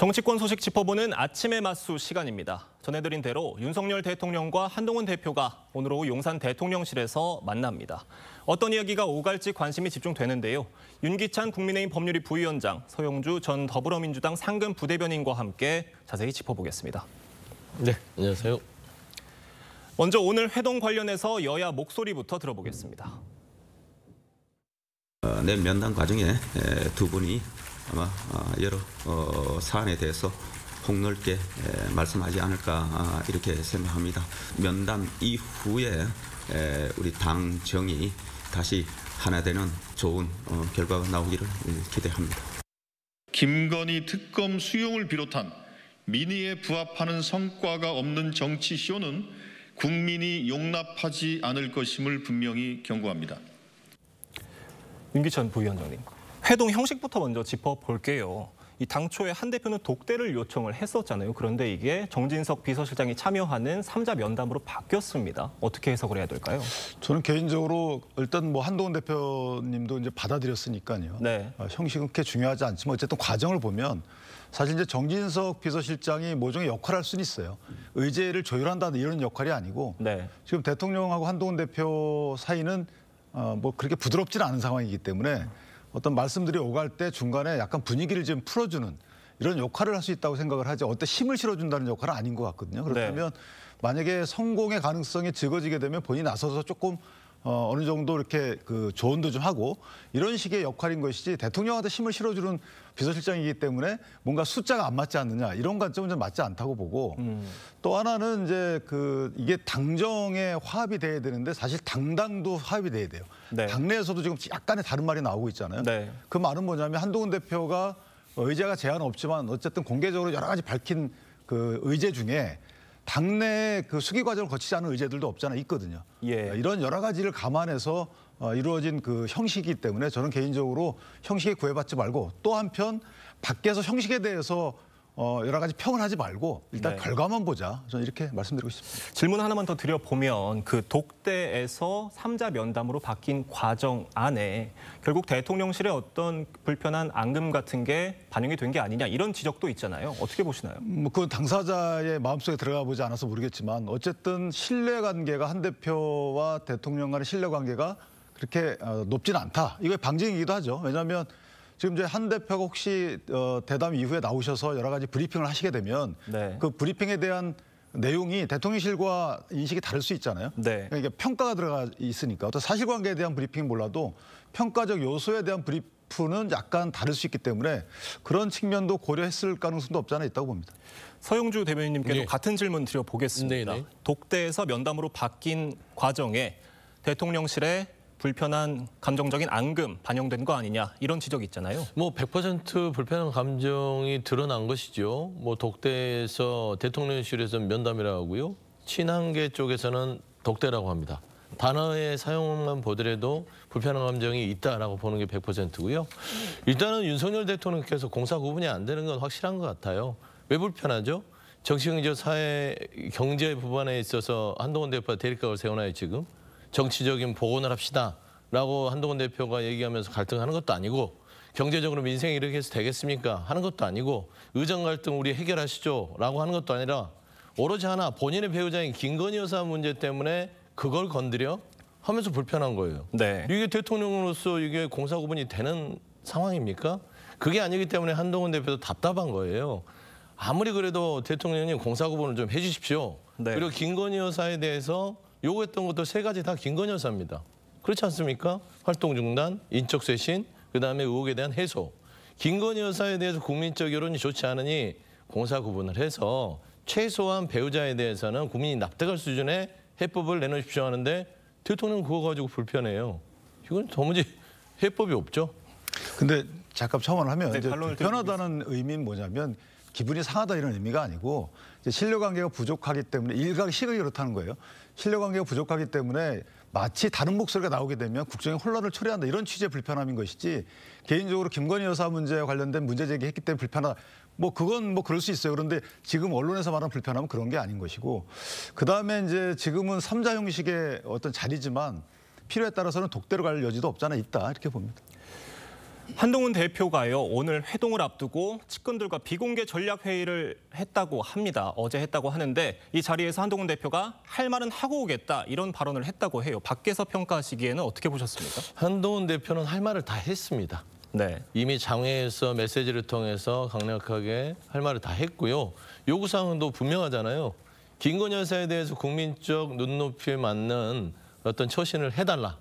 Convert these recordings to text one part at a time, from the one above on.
정치권 소식 짚어보는 아침의 맛수 시간입니다. 전해드린 대로 윤석열 대통령과 한동훈 대표가 오늘 오후 용산 대통령실에서 만납니다. 어떤 이야기가 오갈지 관심이 집중되는데요. 윤기찬 국민의힘 법률위 부위원장, 서영주 전 더불어민주당 상근 부대변인과 함께 자세히 짚어보겠습니다. 네, 안녕하세요. 먼저 오늘 회동 관련해서 여야 목소리부터 들어보겠습니다. 어, 내 면담 과정에 두 분이 아마 어, 여러 어, 사안에 대해서 폭넓게 말씀하지 않을까 아, 이렇게 생각합니다. 면담 이후에 우리 당 정이 다시 하나 되는 좋은 어, 결과가 나오기를 음, 기대합니다. 김건희 특검 수용을 비롯한 민의에 부합하는 성과가 없는 정치 쇼는 국민이 용납하지 않을 것임을 분명히 경고합니다. 윤기천 부위원장님. 회동 형식부터 먼저 짚어볼게요. 이 당초에 한 대표는 독대를 요청을 했었잖아요. 그런데 이게 정진석 비서실장이 참여하는 3자 면담으로 바뀌었습니다. 어떻게 해석을 해야 될까요? 저는 개인적으로 일단 뭐 한동훈 대표님도 이제 받아들였으니까요. 네. 아, 형식은 그렇게 중요하지 않지만 어쨌든 과정을 보면 사실 이제 정진석 비서실장이 모종의 역할을 할 수는 있어요. 의제를 조율한다 이런 역할이 아니고 네. 지금 대통령하고 한동훈 대표 사이는 어, 뭐 그렇게 부드럽지는 않은 상황이기 때문에 어떤 말씀들이 오갈 때 중간에 약간 분위기를 좀 풀어주는 이런 역할을 할 수 있다고 생각을 하지 어때 힘을 실어준다는 역할은 아닌 것 같거든요. 네. 그렇다면 네. 만약에 성공의 가능성이 적어지게 되면 본인이 나서서 조금 어, 어느 정도 이렇게 그 조언도 좀 하고 이런 식의 역할인 것이지 대통령한테 힘을 실어주는 비서실장이기 때문에 뭔가 숫자가 안 맞지 않느냐 이런 관점은 좀 맞지 않다고 보고 음. 또 하나는 이제 그 이게 당정의 화합이 돼야 되는데 사실 당당도 화합이 돼야 돼요. 네. 당내에서도 지금 약간의 다른 말이 나오고 있잖아요. 네. 그 말은 뭐냐면 한동훈 대표가 의제가 제한 없지만 어쨌든 공개적으로 여러 가지 밝힌 그 의제 중에 당내 그 수기 과정을 거치지 않은 의제들도 없잖아 있거든요. 예. 어, 이런 여러 가지를 감안해서 어, 이루어진 그 형식이기 때문에 저는 개인적으로 형식에 구애받지 말고 또 한편 밖에서 형식에 대해서 어, 여러 가지 평을 하지 말고 일단 네. 결과만 보자. 저는 이렇게 말씀드리고 싶습니다. 질문 하나만 더 드려보면 그 독대에서 삼자 면담으로 바뀐 과정 안에 결국 대통령실의 어떤 불편한 앙금 같은 게 반영이 된 게 아니냐 이런 지적도 있잖아요. 어떻게 보시나요? 음, 뭐그 당사자의 마음속에 들어가 보지 않아서 모르겠지만 어쨌든 신뢰관계가 한 대표와 대통령 간의 신뢰관계가 그렇게 어, 높진 않다. 이거 방증이기도 하죠. 왜냐하면 지금 이제 한 대표가 혹시 어, 대담 이후에 나오셔서 여러 가지 브리핑을 하시게 되면 네. 그 브리핑에 대한 내용이 대통령실과 인식이 다를 수 있잖아요. 네. 그러니까 평가가 들어가 있으니까 어떤 사실관계에 대한 브리핑은 몰라도 평가적 요소에 대한 브리프는 약간 다를 수 있기 때문에 그런 측면도 고려했을 가능성도 없지 않아 있다고 봅니다. 서영주 대변인님께도 네. 같은 질문 드려보겠습니다. 네, 네. 독대에서 면담으로 바뀐 과정에 대통령실의 불편한 감정적인 앙금 반영된 거 아니냐 이런 지적이 있잖아요. 뭐 100% 불편한 감정이 드러난 것이죠. 뭐 독대에서 대통령실에서 면담이라고 하고요. 친한계 쪽에서는 독대라고 합니다. 단어의 사용만 보더라도 불편한 감정이 있다라고 보는 게 100%고요. 일단은 윤석열 대통령께서 공사 구분이 안 되는 건 확실한 것 같아요. 왜 불편하죠? 정치경제 사회 경제 부분에 있어서 한동훈 대표가 대립각을 세우나요 지금? 정치적인 복원을 합시다. 라고 한동훈 대표가 얘기하면서 갈등하는 것도 아니고 경제적으로 민생이 이렇게 해서 되겠습니까? 하는 것도 아니고 의정 갈등 우리 해결하시죠. 라고 하는 것도 아니라 오로지 하나 본인의 배우자인 김건희 여사 문제 때문에 그걸 건드려 하면서 불편한 거예요. 네. 이게 대통령으로서 이게 공사구분이 되는 상황입니까? 그게 아니기 때문에 한동훈 대표도 답답한 거예요. 아무리 그래도 대통령님 공사구분을 좀 해주십시오. 네. 그리고 김건희 여사에 대해서 요구했던 것도 세 가지 다 김건희 여사입니다. 그렇지 않습니까? 활동 중단, 인적 쇄신, 그다음에 의혹에 대한 해소. 김건희 여사에 대해서 국민적 여론이 좋지 않으니 공사 구분을 해서 최소한 배우자에 대해서는 국민이 납득할 수준의 해법을 내놓으십시오 하는데 대통령은 그거 가지고 불편해요. 이건 도무지 해법이 없죠. 근데 잠깐 청원하면 네, 변하다는 의미는 뭐냐면 기분이 상하다 이런 의미가 아니고 이제 신뢰관계가 부족하기 때문에 일각 시각이 그렇다는 거예요. 신뢰관계가 부족하기 때문에 마치 다른 목소리가 나오게 되면 국정의 혼란을 초래한다 이런 취지의 불편함인 것이지 개인적으로 김건희 여사 문제와 관련된 문제 제기했기 때문에 불편하다. 뭐 그건 뭐 그럴 수 있어요. 그런데 지금 언론에서 말하는 불편함은 그런 게 아닌 것이고 그다음에 이제 지금은 삼자 형식의 어떤 자리지만 필요에 따라서는 독대로 갈 여지도 없잖아 있다 이렇게 봅니다. 한동훈 대표가요 오늘 회동을 앞두고 측근들과 비공개 전략 회의를 했다고 합니다. 어제 했다고 하는데 이 자리에서 한동훈 대표가 할 말은 하고 오겠다 이런 발언을 했다고 해요. 밖에서 평가하시기에는 어떻게 보셨습니까? 한동훈 대표는 할 말을 다 했습니다. 네. 이미 장외에서 메시지를 통해서 강력하게 할 말을 다 했고요. 요구사항도 분명하잖아요. 김건희 여사에 대해서 국민적 눈높이에 맞는 어떤 처신을 해달라.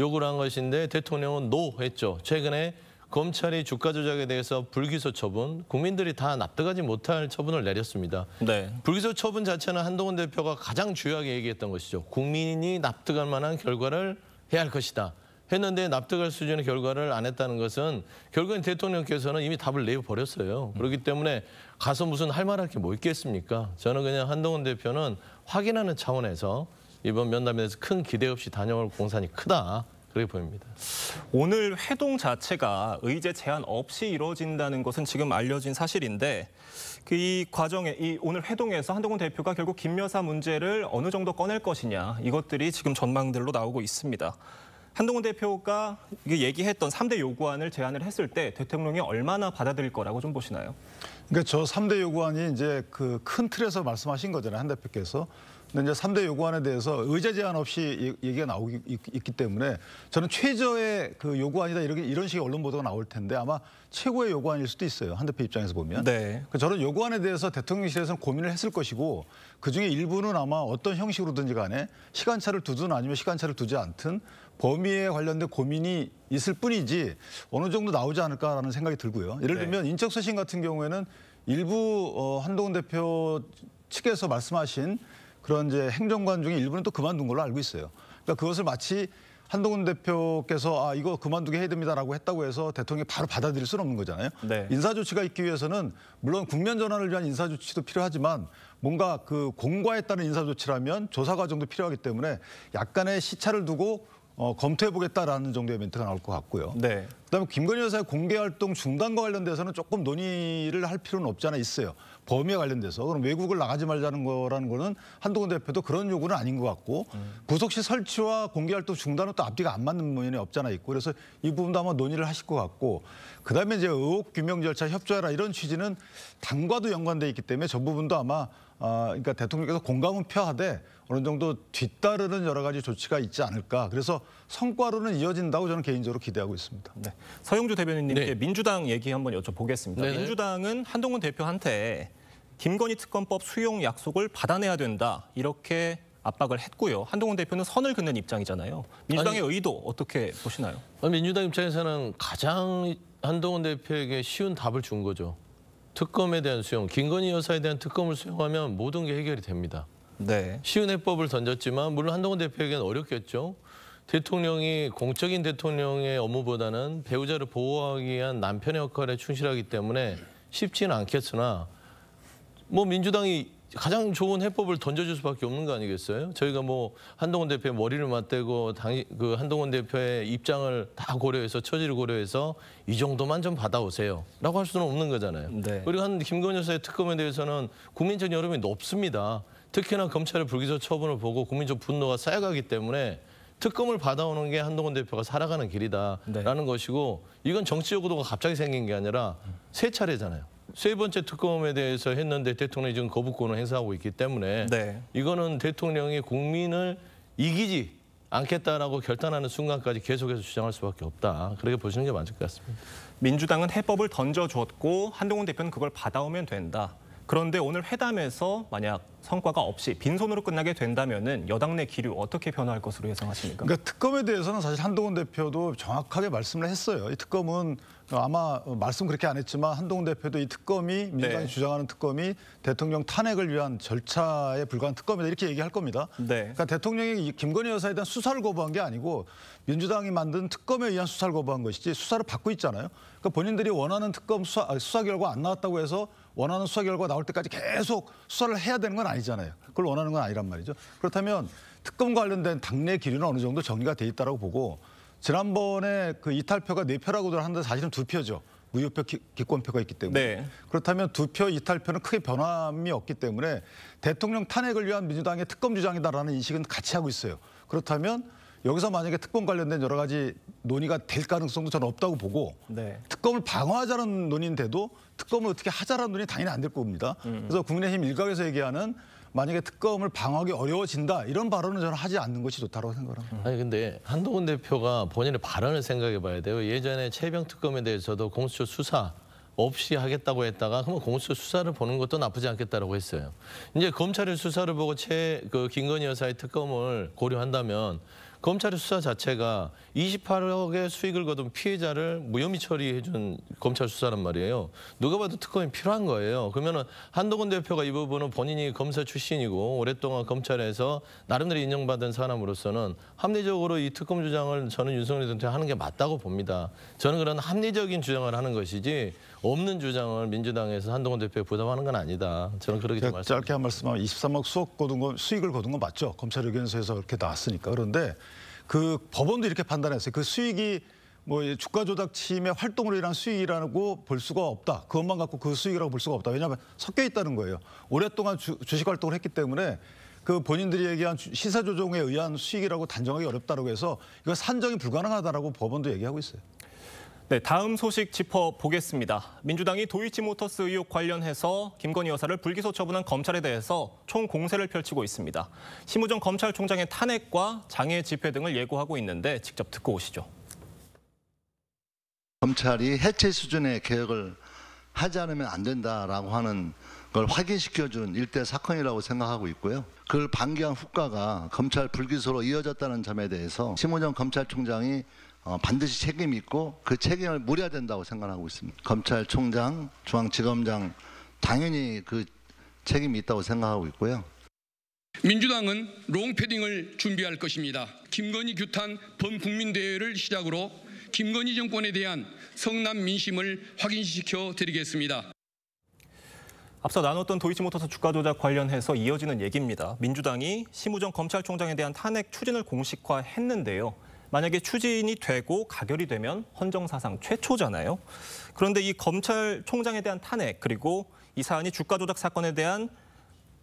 요구를 한 것인데 대통령은 노 했죠. 최근에 검찰이 주가 조작에 대해서 불기소 처분, 국민들이 다 납득하지 못할 처분을 내렸습니다. 네. 불기소 처분 자체는 한동훈 대표가 가장 주요하게 얘기했던 것이죠. 국민이 납득할 만한 결과를 해야 할 것이다. 했는데 납득할 수준의 결과를 안 했다는 것은 결국엔 대통령께서는 이미 답을 내버렸어요. 그렇기 때문에 가서 무슨 할 말할 게 뭐 있겠습니까? 저는 그냥 한동훈 대표는 확인하는 차원에서 이번 면담에서 큰 기대 없이 다녀올 공산이 크다. 그렇게 보입니다. 오늘 회동 자체가 의제 제한 없이 이루어진다는 것은 지금 알려진 사실인데 그이 과정에 이 오늘 회동에서 한동훈 대표가 결국 김여사 문제를 어느 정도 꺼낼 것이냐 이것들이 지금 전망들로 나오고 있습니다. 한동훈 대표가 얘기했던 3대 요구안을 제안을 했을 때 대통령이 얼마나 받아들일 거라고 좀 보시나요? 그러니까 저 3대 요구안이 이제 그 큰 틀에서 말씀하신 거잖아요. 한 대표께서. 근데 이제 3대 요구안에 대해서 의제 제한 없이 얘기가 나오기 있기 때문에 저는 최저의 그 요구안이다 이렇게 이런 식의 언론 보도가 나올 텐데 아마 최고의 요구안일 수도 있어요. 한 대표 입장에서 보면. 네. 그 저는 요구안에 대해서 대통령실에서는 고민을 했을 것이고 그중에 일부는 아마 어떤 형식으로든지 간에 시간차를 두든 아니면 시간차를 두지 않든 범위에 관련된 고민이 있을 뿐이지 어느 정도 나오지 않을까라는 생각이 들고요. 예를 네. 들면 네. 인적 쇄신 같은 경우에는 일부 어, 한동훈 대표 측에서 말씀하신 그런 이제 행정관 중에 일부는 또 그만둔 걸로 알고 있어요. 그러니까 그것을 마치 한동훈 대표께서 아 이거 그만두게 해야 됩니다라고 했다고 해서 대통령이 바로 받아들일 수는 없는 거잖아요. 네. 인사 조치가 있기 위해서는 물론 국면 전환을 위한 인사 조치도 필요하지만 뭔가 그 공과에 따른 인사 조치라면 조사 과정도 필요하기 때문에 약간의 시차를 두고 어, 검토해보겠다라는 정도의 멘트가 나올 것 같고요. 네. 그다음에 김건희 여사의 공개활동 중단과 관련돼서는 조금 논의를 할 필요는 없지 않아 있어요. 범위에 관련돼서. 그럼 외국을 나가지 말자는 거라는 거는 한동훈 대표도 그런 요구는 아닌 것 같고 음. 구속시 설치와 공개활동 중단은 또 앞뒤가 안 맞는 면이 없잖아 있고 그래서 이 부분도 아마 논의를 하실 것 같고 그다음에 이제 의혹 규명 절차 협조하라 이런 취지는 당과도 연관돼 있기 때문에 저 부분도 아마 아, 그러니까 대통령께서 공감은 표하되 어느 정도 뒤따르는 여러 가지 조치가 있지 않을까. 그래서 성과로는 이어진다고 저는 개인적으로 기대하고 있습니다. 네. 서영주 대변인님께 네. 민주당 얘기 한번 여쭤보겠습니다. 네네. 민주당은 한동훈 대표한테 김건희 특검법 수용 약속을 받아내야 된다 이렇게 압박을 했고요. 한동훈 대표는 선을 긋는 입장이잖아요. 민주당의 아니, 의도 어떻게 보시나요? 민주당 입장에서는 가장 한동훈 대표에게 쉬운 답을 준 거죠. 특검에 대한 수용, 김건희 여사에 대한 특검을 수용하면 모든 게 해결이 됩니다. 네. 쉬운 해법을 던졌지만 물론 한동훈 대표에게는 어렵겠죠. 대통령이 공적인 대통령의 업무보다는 배우자를 보호하기 위한 남편의 역할에 충실하기 때문에 쉽지는 않겠으나 뭐 민주당이 가장 좋은 해법을 던져줄 수밖에 없는 거 아니겠어요? 저희가 뭐 한동훈 대표의 머리를 맞대고 당이, 그 한동훈 대표의 입장을 다 고려해서 처지를 고려해서 이 정도만 좀 받아오세요라고 할 수는 없는 거잖아요. 네. 그리고 한 김건희 여사의 특검에 대해서는 국민적 여론이 높습니다. 특히나 검찰의 불기소 처분을 보고 국민적 분노가 쌓여가기 때문에 특검을 받아오는 게 한동훈 대표가 살아가는 길이다라는 네. 것이고 이건 정치적 구도가 갑자기 생긴 게 아니라 세 차례잖아요. 세 번째 특검에 대해서 했는데 대통령이 지금 거부권을 행사하고 있기 때문에 네. 이거는 대통령이 국민을 이기지 않겠다라고 결단하는 순간까지 계속해서 주장할 수밖에 없다. 그렇게 보시는 게 맞을 것 같습니다. 민주당은 해법을 던져줬고 한동훈 대표는 그걸 받아오면 된다. 그런데 오늘 회담에서 만약 성과가 없이 빈손으로 끝나게 된다면 여당 내 기류 어떻게 변화할 것으로 예상하십니까? 그러니까 특검에 대해서는 사실 한동훈 대표도 정확하게 말씀을 했어요. 이 특검은 어, 아마 말씀 그렇게 안 했지만 한동훈 대표도 이 특검이 민간이 네. 주장하는 특검이 대통령 탄핵을 위한 절차에 불과한 특검이다 이렇게 얘기할 겁니다. 네. 그러니까 대통령이 김건희 여사에 대한 수사를 거부한 게 아니고 민주당이 만든 특검에 의한 수사를 거부한 것이지 수사를 받고 있잖아요. 그러니까 본인들이 원하는 특검 수사, 아, 수사 결과 안 나왔다고 해서 원하는 수사 결과 나올 때까지 계속 수사를 해야 되는 건 아니잖아요. 그걸 원하는 건 아니란 말이죠. 그렇다면 특검 관련된 당내 기류는 어느 정도 정리가 돼 있다고 보고 지난번에 그 이탈표가 네 표라고들 하는데 사실은 두 표죠. 무효표 기권표가 있기 때문에 네. 그렇다면 두 표 이탈표는 크게 변함이 없기 때문에 대통령 탄핵을 위한 민주당의 특검 주장이다라는 인식은 같이 하고 있어요. 그렇다면 여기서 만약에 특검 관련된 여러 가지 논의가 될 가능성도 저는 없다고 보고 네. 특검을 방어하자는 논의인데도 특검을 어떻게 하자라는 논의 당연히 안 될 겁니다. 음. 그래서 국민의힘 일각에서 얘기하는 만약에 특검을 방어하기 어려워진다 이런 발언은 저는 하지 않는 것이 좋다고 생각합니다. 아니 근데 한동훈 대표가 본인의 발언을 생각해봐야 돼요. 예전에 최병 특검에 대해서도 공수처 수사 없이 하겠다고 했다가 그러면 공수처 수사를 보는 것도 나쁘지 않겠다라고 했어요. 이제 검찰의 수사를 보고 최그 김건희 여사의 특검을 고려한다면 검찰의 수사 자체가 28억의 수익을 거둔 피해자를 무혐의 처리해준 검찰 수사란 말이에요. 누가 봐도 특검이 필요한 거예요. 그러면 은 한동훈 대표가 이 부분은 본인이 검사 출신이고 오랫동안 검찰에서 나름대로 인정받은 사람으로서는 합리적으로 이 특검 주장을 저는 윤석열 대통령 하는 게 맞다고 봅니다. 저는 그런 합리적인 주장을 하는 것이지 없는 주장을 민주당에서 한동훈 대표에 부담하는 건 아니다. 저는 그렇게 말씀. 짧게 한 말씀하면 23억 수억 거둔 거, 수익을 거둔 건 맞죠. 검찰 의견서에서 그렇게 나왔으니까 그런데 그 법원도 이렇게 판단했어요. 그 수익이 뭐 주가 조작 침해 활동으로 인한 수익이라고 볼 수가 없다. 그것만 갖고 그 수익이라고 볼 수가 없다. 왜냐하면 섞여 있다는 거예요. 오랫동안 주, 주식 활동을 했기 때문에 그 본인들이 얘기한 시세 조정에 의한 수익이라고 단정하기 어렵다고 해서 이거 산정이 불가능하다라고 법원도 얘기하고 있어요. 네, 다음 소식 짚어보겠습니다. 민주당이 도이치모터스 의혹 관련해서 김건희 여사를 불기소 처분한 검찰에 대해서 총 공세를 펼치고 있습니다. 심우정 검찰총장의 탄핵과 장애 집회 등을 예고하고 있는데 직접 듣고 오시죠. 검찰이 해체 수준의 개혁을 하지 않으면 안 된다라고 하는 걸 확인시켜준 일대 사건이라고 생각하고 있고요. 그걸 반기한 후과가 검찰 불기소로 이어졌다는 점에 대해서 심우정 검찰총장이 어, 반드시 책임이 있고 그 책임을 물어야 된다고 생각하고 있습니다. 검찰총장, 중앙지검장 당연히 그 책임이 있다고 생각하고 있고요. 민주당은 롱패딩을 준비할 것입니다. 김건희 규탄 범국민대회를 시작으로 김건희 정권에 대한 성남 민심을 확인시켜 드리겠습니다. 앞서 나눴던 도이치모터스 주가 조작 관련해서 이어지는 얘기입니다. 민주당이 심우정 검찰총장에 대한 탄핵 추진을 공식화했는데요. 만약에 추진이 되고 가결이 되면 헌정사상 최초잖아요. 그런데 이 검찰총장에 대한 탄핵 그리고 이 사안이 주가 조작 사건에 대한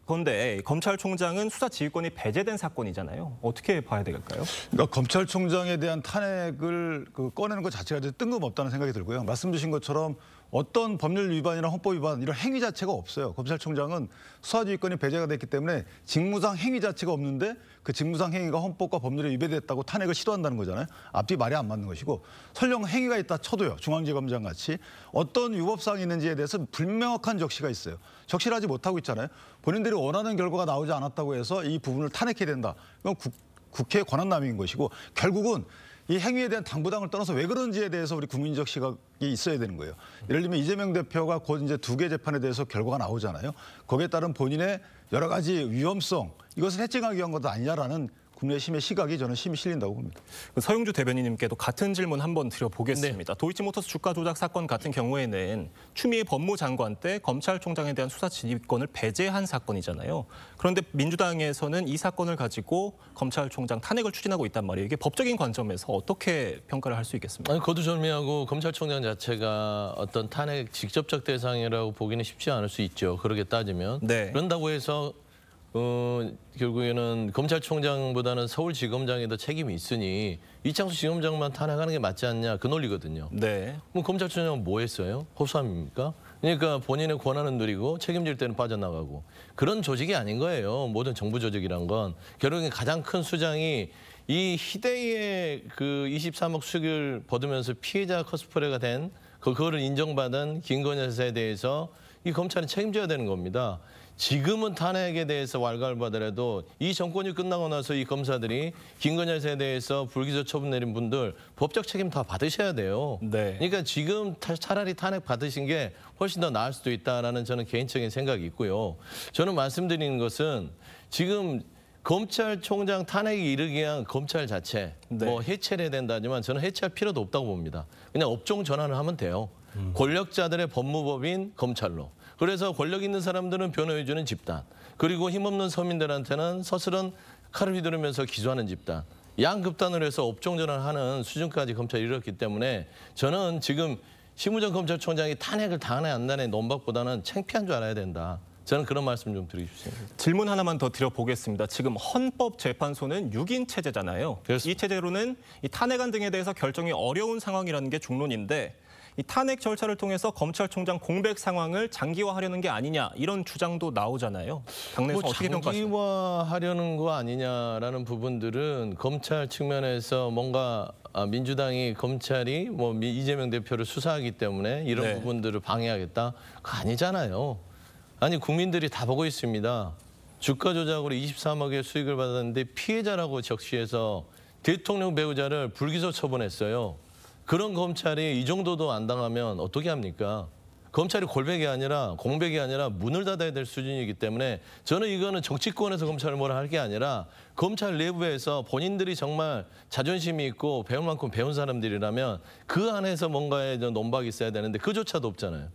건데 검찰총장은 수사 지휘권이 배제된 사건이잖아요. 어떻게 봐야 될까요? 그러니까 검찰총장에 대한 탄핵을 그 꺼내는 것 자체가 뜬금없다는 생각이 들고요. 말씀 주신 것처럼 어떤 법률 위반이나 헌법 위반 이런 행위 자체가 없어요. 검찰총장은 수사지휘권이 배제가 됐기 때문에 직무상 행위 자체가 없는데 그 직무상 행위가 헌법과 법률에 위배됐다고 탄핵을 시도한다는 거잖아요. 앞뒤 말이 안 맞는 것이고 설령 행위가 있다 쳐도요. 중앙지검장 같이 어떤 유법사항이 있는지에 대해서 불명확한 적시가 있어요. 적실하지 못하고 있잖아요. 본인들이 원하는 결과가 나오지 않았다고 해서 이 부분을 탄핵해야 된다. 이건 국, 국회 권한남용인 것이고 결국은 이 행위에 대한 당부당을 떠나서 왜 그런지에 대해서 우리 국민적 시각이 있어야 되는 거예요. 예를 들면 이재명 대표가 곧 이제 두 개 재판에 대해서 결과가 나오잖아요. 거기에 따른 본인의 여러 가지 위험성 이것을 해증하기 위한 것도 아니냐라는 국내심의 시각이 저는 심히 실린다고 봅니다. 그 서영주 대변인님께도 같은 질문 한번 드려보겠습니다. 네. 도이치모터스 주가 조작 사건 같은 경우에는 추미애 법무장관 때 검찰총장에 대한 수사 진입권을 배제한 사건이잖아요. 그런데 민주당에서는 이 사건을 가지고 검찰총장 탄핵을 추진하고 있단 말이에요. 이게 법적인 관점에서 어떻게 평가를 할 수 있겠습니까? 아니, 거두절미하고 검찰총장 자체가 어떤 탄핵 직접적 대상이라고 보기는 쉽지 않을 수 있죠. 그렇게 따지면. 네. 그런다고 해서 어, 결국에는 검찰총장보다는 서울지검장에 더 책임이 있으니 이창수 지검장만 탄핵하는 게 맞지 않냐 그 논리거든요. 네. 그럼 검찰총장은 뭐 했어요? 호소함입니까? 그러니까 본인의 권한은 누리고 책임질 때는 빠져나가고 그런 조직이 아닌 거예요. 모든 정부 조직이란 건 결국에 가장 큰 수장이 이 희대의 그 23억 수익을 거두면서 피해자 커스프레가 된 그, 그거를 인정받은 김건희 사에 대해서 이 검찰이 책임져야 되는 겁니다. 지금은 탄핵에 대해서 왈가왈부하더라도 이 정권이 끝나고 나서 이 검사들이 김건희 여에 대해서 불기소 처분 내린 분들 법적 책임 다 받으셔야 돼요. 네. 그러니까 지금 차라리 탄핵 받으신 게 훨씬 더 나을 수도 있다라는 저는 개인적인 생각이 있고요. 저는 말씀드리는 것은 지금 검찰총장 탄핵에 이르기 위한 검찰 자체 네. 뭐 해체를 해야 된다지만 저는 해체할 필요도 없다고 봅니다. 그냥 업종 전환을 하면 돼요. 음. 권력자들의 법무법인 검찰로 그래서 권력 있는 사람들은 변호해주는 집단, 그리고 힘없는 서민들한테는 서슬은 칼을 휘두르면서 기소하는 집단, 양극단으로 해서 업종전환 하는 수준까지 검찰이 이뤘기 때문에 저는 지금 심우정 검찰총장이 탄핵을 당하네 안 당하네 논박보다는 창피한 줄 알아야 된다. 저는 그런 말씀 좀 드리고 싶습니다. 질문 하나만 더 드려보겠습니다. 지금 헌법재판소는 6인 체제잖아요. 그렇습니다. 이 체제로는 이 탄핵안 등에 대해서 결정이 어려운 상황이라는 게 종론인데 이 탄핵 절차를 통해서 검찰총장 공백 상황을 장기화하려는 게 아니냐 이런 주장도 나오잖아요. 당내에서 뭐 어떻게 평가하세요? 장기화하려는 거 아니냐라는 부분들은 검찰 측면에서 뭔가 아, 민주당이 검찰이 뭐 이재명 대표를 수사하기 때문에 이런 네. 부분들을 방해하겠다? 그거 아니잖아요. 아니 국민들이 다 보고 있습니다. 주가 조작으로 23억의 수익을 받았는데 피해자라고 적시해서 대통령 배우자를 불기소 처분했어요. 그런 검찰이 이 정도도 안 당하면 어떻게 합니까? 검찰이 골백이 아니라 공백이 아니라 문을 닫아야 될 수준이기 때문에 저는 이거는 정치권에서 검찰을 뭐라 할 게 아니라 검찰 내부에서 본인들이 정말 자존심이 있고 배운 만큼 배운 사람들이라면 그 안에서 뭔가의 논박이 있어야 되는데 그조차도 없잖아요.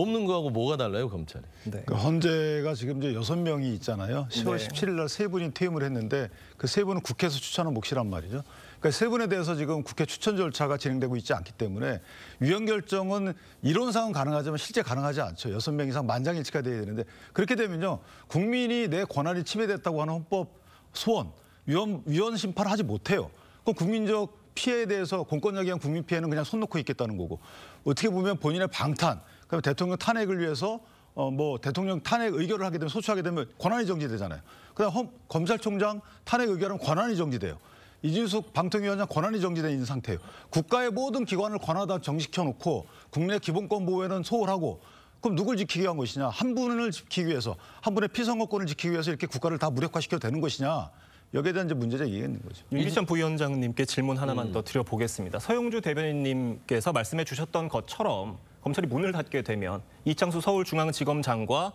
없는 거하고 뭐가 달라요, 검찰이? 네. 그 헌재가 지금 이제 여섯 명이 있잖아요. 10월 네. 17일 날 세 분이 퇴임을 했는데 그 세 분은 국회에서 추천한 몫이란 말이죠. 그러니까 세 분에 대해서 지금 국회 추천 절차가 진행되고 있지 않기 때문에 위헌 결정은 이론상은 가능하지만 실제 가능하지 않죠. 여섯 명 이상 만장일치가 돼야 되는데 그렇게 되면요. 국민이 내 권한이 침해됐다고 하는 헌법 소원, 위헌, 위헌 심판을 하지 못해요. 그 국민적 피해에 대해서 공권력에 의한 국민 피해는 그냥 손 놓고 있겠다는 거고 어떻게 보면 본인의 방탄 그럼 대통령 탄핵을 위해서 어, 뭐 대통령 탄핵 의결을 하게 되면 소추하게 되면 권한이 정지되잖아요. 그다음 검찰총장 탄핵 의결은 권한이 정지돼요. 이준석 방통위원장 권한이 정지돼 있는 상태예요. 국가의 모든 기관을 권하다 정식켜놓고 국내 기본권 보호에는 소홀하고 그럼 누굴 지키기 위한 것이냐? 한 분을 지키기 위해서 한 분의 피선거권을 지키기 위해서 이렇게 국가를 다 무력화시켜 되는 것이냐? 여기에 대한 문제제기가 있는 거죠. 윤기천 음. 부위원장님께 질문 하나만 음. 더 드려보겠습니다. 서영주 대변인님께서 말씀해 주셨던 것처럼 검찰이 문을 닫게 되면 이창수 서울중앙지검장과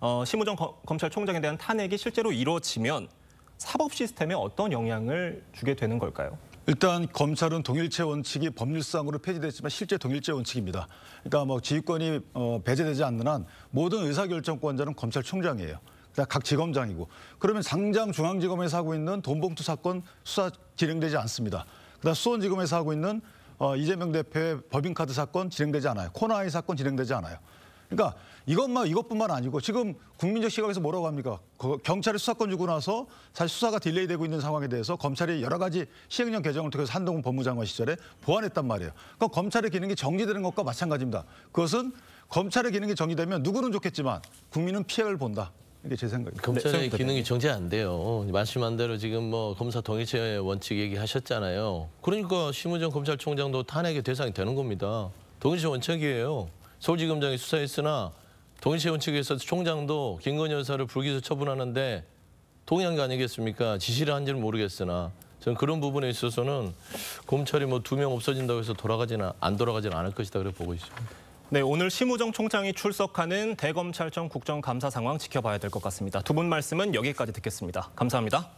어, 심우정 거, 검찰총장에 대한 탄핵이 실제로 이뤄지면 사법 시스템에 어떤 영향을 주게 되는 걸까요? 일단 검찰은 동일체 원칙이 법률상으로 폐지됐지만 실제 동일체 원칙입니다. 그러니까 뭐 지휘권이 어, 배제되지 않는 한 모든 의사결정권자는 검찰총장이에요. 그러니까 각 지검장이고 그러면 상장 중앙지검에서 하고 있는 돈봉투 사건 수사 진행되지 않습니다. 그다음 수원지검에서 하고 있는 어, 이재명 대표의 법인카드 사건 진행되지 않아요. 코나이 사건 진행되지 않아요. 그러니까 이것만 이것뿐만 아니고 지금 국민적 시각에서 뭐라고 합니까? 그, 경찰이 수사권 주고 나서 사실 수사가 딜레이되고 있는 상황에 대해서 검찰이 여러 가지 시행령 개정을 통해서 한동훈 법무장관 시절에 보완했단 말이에요. 그러니까 검찰의 기능이 정지되는 것과 마찬가지입니다. 그것은 검찰의 기능이 정지되면 누구는 좋겠지만 국민은 피해를 본다. 이게 제생각입 검찰의 기능이 네. 정제 안 돼요. 말씀한 대로 지금 뭐 검사 동의체 의 원칙 얘기하셨잖아요. 그러니까 심우정 검찰총장도 탄핵의 대상이 되는 겁니다. 동의체 원칙이에요. 서울지검장이 수사했으나 동의체 원칙에서 총장도 김건희 여사를 불기소 처분하는데 동의한 거 아니겠습니까? 지시를 한지는 모르겠으나 저는 그런 부분에 있어서는 검찰이 뭐 두 명 없어진다고 해서 돌아가지는 안 돌아가지는 않을 것이다 그래 보고 있습니다. 네, 오늘 심우정 총장이 출석하는 대검찰청 국정감사 상황 지켜봐야 될 것 같습니다. 두 분 말씀은 여기까지 듣겠습니다. 감사합니다.